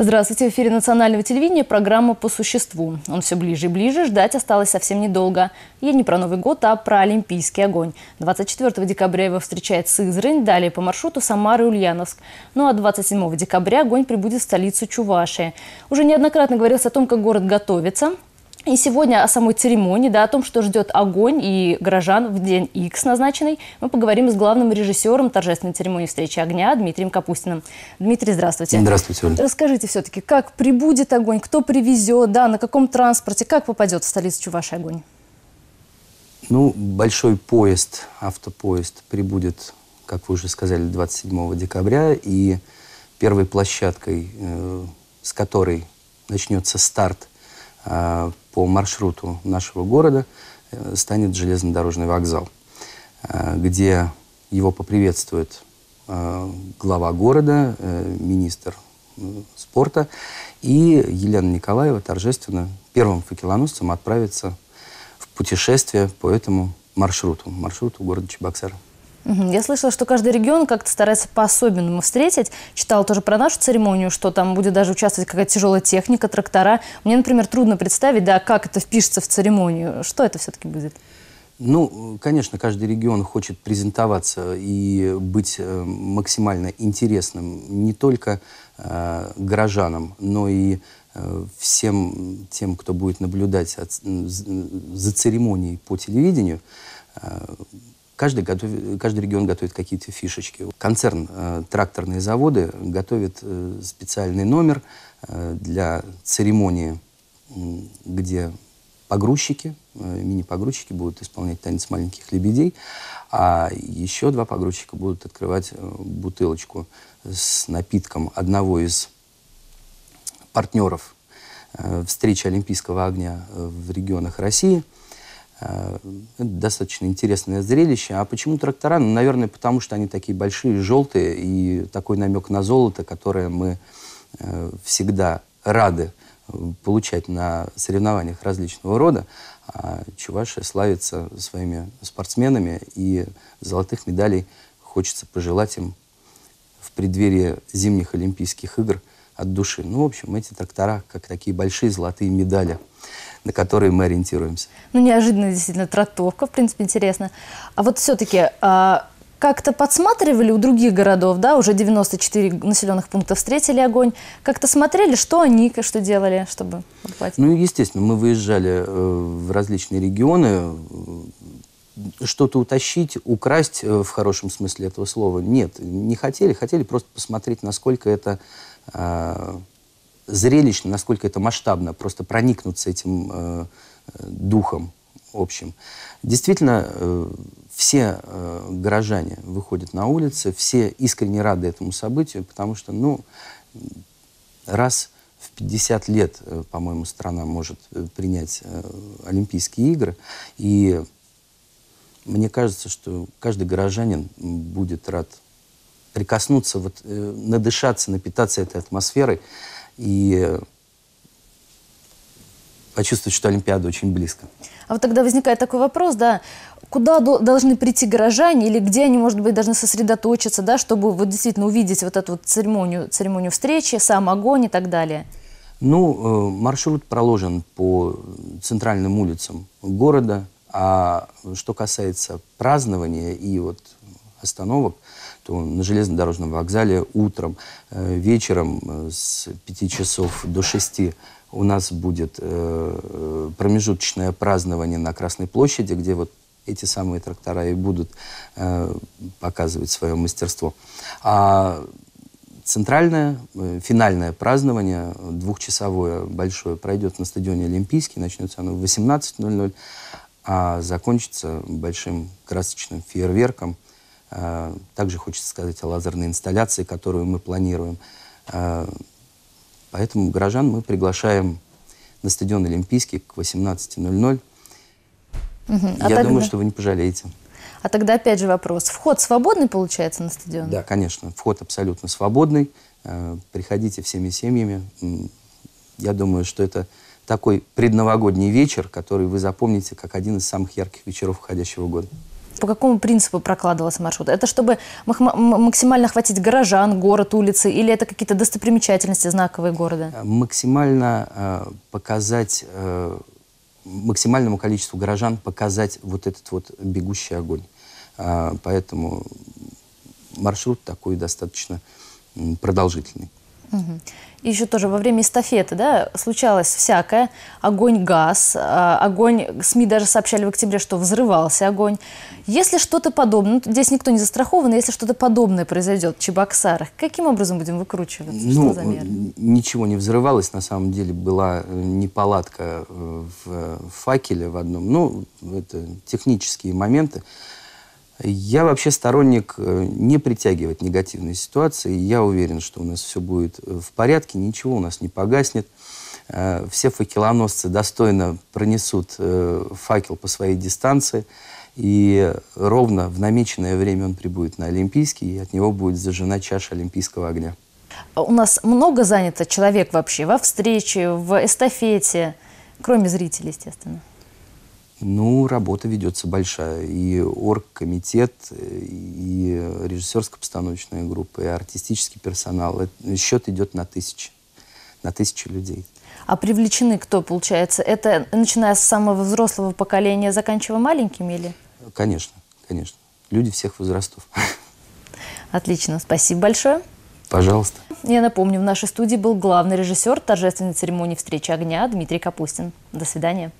Здравствуйте, в эфире национального телевидения программа «По существу». Он все ближе и ближе, ждать осталось совсем недолго. Я не про Новый год, а про Олимпийский огонь. 24 декабря его встречает Сызрань, далее по маршруту Самары Ульяновск. Ну а 27 декабря огонь прибудет в столицу Чувашии. Уже неоднократно говорилось о том, как город готовится. И сегодня о самой церемонии, да, о том, что ждет огонь и горожан в день X назначенный, мы поговорим с главным режиссером торжественной церемонии встречи огня Дмитрием Капустиным. Дмитрий, здравствуйте. Здравствуйте, Ольга. Расскажите все-таки, как прибудет огонь, кто привезет, да, на каком транспорте, как попадет в столицу Чуваши огонь? Ну, большой поезд, автопоезд прибудет, как вы уже сказали, 27 декабря, и первой площадкой, э, с которой начнется старт а, по маршруту нашего города э, станет железнодорожный вокзал, э, где его поприветствует э, глава города, министр спорта, и Елена Николаева торжественно первым факелоносцем отправится в путешествие по этому маршруту, маршруту города Чебоксары. Я слышала, что каждый регион как-то старается по-особенному встретить. Читала тоже про нашу церемонию, что там будет даже участвовать какая-то тяжелая техника, трактора. Мне, например, трудно представить, да, как это впишется в церемонию. Что это все-таки будет? Ну, конечно, каждый регион хочет презентоваться и быть э, максимально интересным не только э, горожанам, но и э, всем тем, кто будет наблюдать от, за церемонией по телевидению. Э, Каждый, готовит, каждый регион готовит какие-то фишечки. Концерн э, «Тракторные заводы» готовит э, специальный номер э, для церемонии, э, где погрузчики, э, мини-погрузчики будут исполнять танец маленьких лебедей, а еще два погрузчика будут открывать э, бутылочку с напитком одного из партнеров э, встречи Олимпийского огня э, в регионах России – Э, это достаточно интересное зрелище. А почему трактора? Ну, наверное, потому что они такие большие, желтые, и такой намек на золото, которое мы э, всегда рады э, получать на соревнованиях различного рода. А Чувашия славится своими спортсменами, и золотых медалей хочется пожелать им в преддверии зимних Олимпийских игр от души. Ну, в общем, эти трактора, как такие большие золотые медали – на которые мы ориентируемся. Ну, неожиданно действительно трактовка, в принципе, интересно. А вот все-таки а, как-то подсматривали у других городов, да, уже 94 населенных пункта встретили огонь, как-то смотрели, что они, что делали, чтобы попасть? Ну, естественно, мы выезжали э, в различные регионы, что-то утащить, украсть э, в хорошем смысле этого слова. Нет, не хотели, хотели просто посмотреть, насколько это а, зрелищно, насколько это масштабно, просто проникнуться этим э, э, духом общим. Действительно, э, все э, горожане выходят на улицы, все искренне рады этому событию, потому что, ну, раз в 50 лет, э, по-моему, страна может э, принять э, Олимпийские игры, и мне кажется, что каждый горожанин будет рад прикоснуться, вот, э, надышаться, напитаться этой атмосферой и э, почувствовать, что Олимпиада очень близко. А вот тогда возникает такой вопрос, да, куда должны прийти горожане или где они, может быть, должны сосредоточиться, да, чтобы вот действительно увидеть вот эту вот церемонию, церемонию встречи, сам огонь и так далее? Ну, э, маршрут проложен по центральным улицам города, а что касается празднования и вот остановок, то на железнодорожном вокзале утром, э, вечером э, с 5 часов до 6 у нас будет э, промежуточное празднование на Красной площади, где вот эти самые трактора и будут показывать свое мастерство. А центральное, финальное празднование, двухчасовое большое, пройдет на стадионе Олимпийский, начнется оно в 18.00, а закончится большим красочным фейерверком – а, также хочется сказать о лазерной инсталляции, которую мы планируем. А, поэтому горожан мы приглашаем на стадион Олимпийский к 18.00. Угу. А Я тогда... думаю, что вы не пожалеете. А тогда опять же вопрос. Вход свободный получается на стадион? Да, конечно. Вход абсолютно свободный. А, приходите всеми семьями. Я думаю, что это такой предновогодний вечер, который вы запомните как один из самых ярких вечеров уходящего года по какому принципу прокладывался маршрут? Это чтобы максимально хватить горожан, город, улицы, или это какие-то достопримечательности знаковые города? Э, максимально э, показать э, максимальному количеству горожан показать вот этот вот бегущий огонь. Э, поэтому маршрут такой достаточно продолжительный. Угу. И еще тоже во время эстафеты, да, случалось всякое. Огонь газ, э, огонь, СМИ даже сообщали в октябре, что взрывался огонь. Если что-то подобное, ну, здесь никто не застрахован, если что-то подобное произойдет в Чебоксарах, каким образом будем выкручиваться? Ну, э, ничего не взрывалось, на самом деле была э, неполадка в факеле в одном. Ну, это технические моменты. Я вообще сторонник э, не притягивать негативные ситуации. Я уверен, что у нас все будет э, в порядке, ничего у нас не погаснет. Э, все факелоносцы достойно пронесут факел по своей дистанции. И ровно в намеченное время он прибудет на Олимпийский, и от него будет зажжена чаша Олимпийского огня. А у нас много занято человек вообще во встрече, в эстафете, кроме зрителей, естественно. Ну, работа ведется большая. И оргкомитет, и режиссерско-постановочная группа, и артистический персонал. Э, счет идет на тысячи, на тысячи людей. А привлечены кто, получается? Это начиная с самого взрослого поколения, заканчивая маленькими или? Конечно, конечно. Люди всех возрастов. Отлично, спасибо большое. Пожалуйста. Я напомню, в нашей студии был главный режиссер торжественной церемонии встречи огня» Дмитрий Капустин. До свидания.